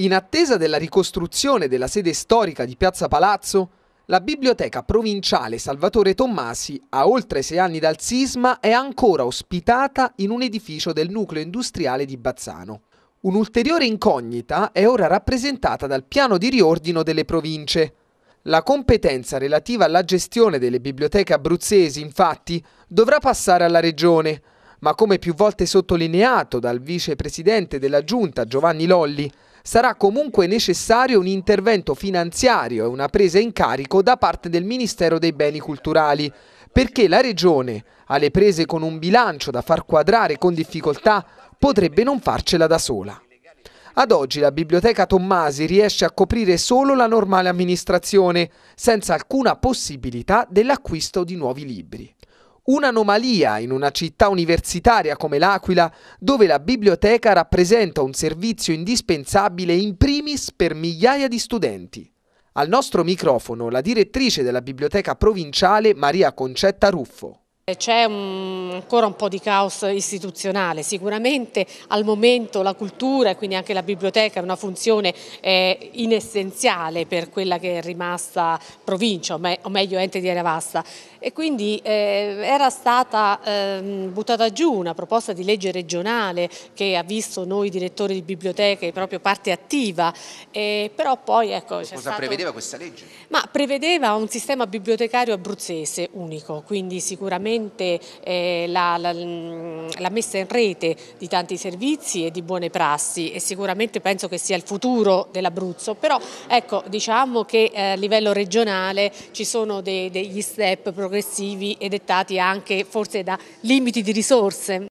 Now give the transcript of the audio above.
In attesa della ricostruzione della sede storica di Piazza Palazzo, la biblioteca provinciale Salvatore Tommasi, a oltre sei anni dal sisma, è ancora ospitata in un edificio del nucleo industriale di Bazzano. Un'ulteriore incognita è ora rappresentata dal piano di riordino delle province. La competenza relativa alla gestione delle biblioteche abruzzesi, infatti, dovrà passare alla Regione, ma come più volte sottolineato dal vicepresidente della Giunta Giovanni Lolli, sarà comunque necessario un intervento finanziario e una presa in carico da parte del Ministero dei Beni Culturali, perché la Regione, alle prese con un bilancio da far quadrare con difficoltà, potrebbe non farcela da sola. Ad oggi la Biblioteca Tommasi riesce a coprire solo la normale amministrazione, senza alcuna possibilità dell'acquisto di nuovi libri. Un'anomalia in una città universitaria come l'Aquila, dove la biblioteca rappresenta un servizio indispensabile in primis per migliaia di studenti. Al nostro microfono la direttrice della biblioteca provinciale Maria Concetta Ruffo. Eh, c'è ancora un po' di caos istituzionale, sicuramente al momento la cultura e quindi anche la biblioteca è una funzione eh, inessenziale per quella che è rimasta provincia o, me o meglio ente di Aravasta e quindi eh, era stata eh, buttata giù una proposta di legge regionale che ha visto noi direttori di biblioteche proprio parte attiva, però poi ecco... Cosa stato... prevedeva questa legge? Ma prevedeva un sistema bibliotecario abruzzese unico, quindi sicuramente sicuramente eh, la, la, la, messa in rete di tanti servizi e di buone prassi e sicuramente penso che sia il futuro dell'Abruzzo, però ecco diciamo che eh, a livello regionale ci sono de, degli step progressivi e dettati anche forse da limiti di risorse.